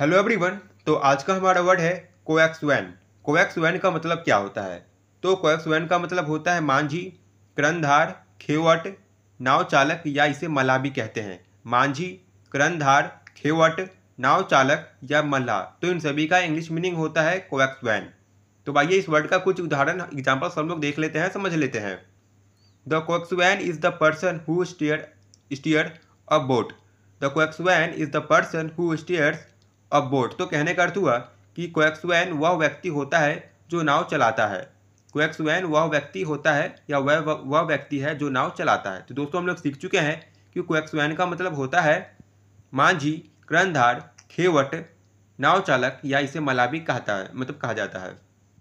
hello everyone तो आज का हमारा वर्ड है कोएक्स वैन कोएक्स वैन का मतलब क्या होता है तो कोएक्स वैन का मतलब होता है मांझी क्रंधार खेवट नाव चालक या इसे मल्ला भी कहते हैं मांझी क्रंधार खेवट नाव चालक या मल्ला तो इन सभी का इंग्लिश मीनिंग होता है कोएक्स वैन तो आइए इस वर्ड का कुछ उदाहरण एग्जाम्पल हम लोग देख लेते हैं समझ लेते हैं the coxswain is the person who steer steer a boat the coxswain is the person who steers aboard तो कहने का अर्थ हुआ कि क्वैक्सवैन वह व्यक्ति होता है जो नाव चलाता है क्वैक्सवैन वह व्यक्ति होता है या वह वह व्यक्ति है जो नाव चलाता है तो दोस्तों हम लोग सीख चुके हैं कि क्वैक्सवैन का मतलब होता है मांझी क्रंधार खेवट नाव चालक या इसे मलाबी कहता है मतलब कहा जाता है